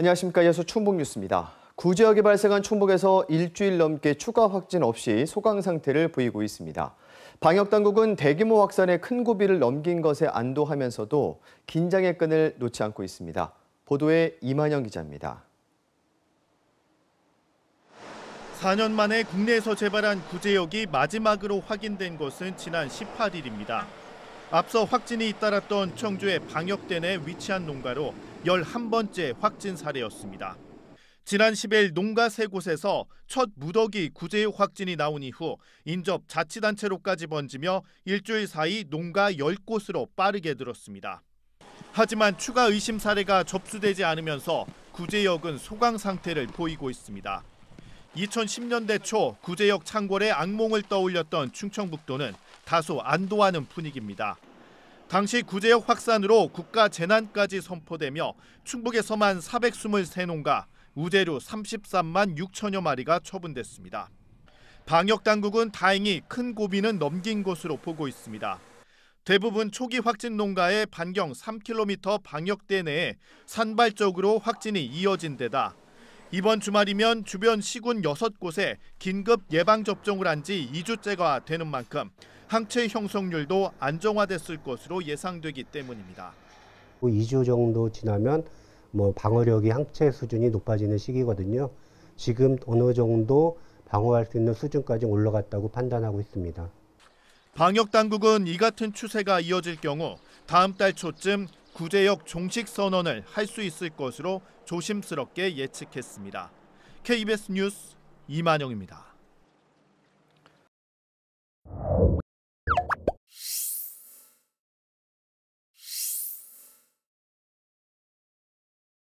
안녕하십니까. 여어서 충북 뉴스입니다. 구지역에 발생한 충북에서 일주일 넘게 추가 확진 없이 소강 상태를 보이고 있습니다. 방역당국은 대규모 확산에 큰 고비를 넘긴 것에 안도하면서도 긴장의 끈을 놓지 않고 있습니다. 보도에 이만영 기자입니다. 4년 만에 국내에서 재발한 구제역이 마지막으로 확인된 것은 지난 18일입니다. 앞서 확진이 잇따랐던 청주의 방역대 내 위치한 농가로 11번째 확진 사례였습니다. 지난 10일 농가 세 곳에서 첫 무더기 구제 확진이 나온 이후 인접 자치단체로까지 번지며 일주일 사이 농가 10곳으로 빠르게 늘었습니다. 하지만 추가 의심 사례가 접수되지 않으면서 구제역은 소강 상태를 보이고 있습니다. 2010년대 초 구제역 창궐의 악몽을 떠올렸던 충청북도는 다소 안도하는 분위기입니다. 당시 구제역 확산으로 국가 재난까지 선포되며 충북에서만 423농가, 우재류 33만 6천여 마리가 처분됐습니다. 방역 당국은 다행히 큰 고비는 넘긴 것으로 보고 있습니다. 대부분 초기 확진 농가의 반경 3km 방역대 내에 산발적으로 확진이 이어진 데다 이번 주말이면 주변 시군 6곳에 긴급 예방접종을 한 지 2주째가 되는 만큼 항체 형성률도 안정화됐을 것으로 예상되기 때문입니다. 2주 뭐 정도 지나면 뭐 방어력이 항체 수준이 높아지는 시기거든요. 지금 어느 정도 방어할 수 있는 수준까지 올라갔다고 판단하고 있습니다. 방역 당국은 이 같은 추세가 이어질 경우 다음 달 초쯤 구제역 종식 선언을 할 수 있을 것으로 조심스럽게 예측했습니다. KBS 뉴스 이만영입니다.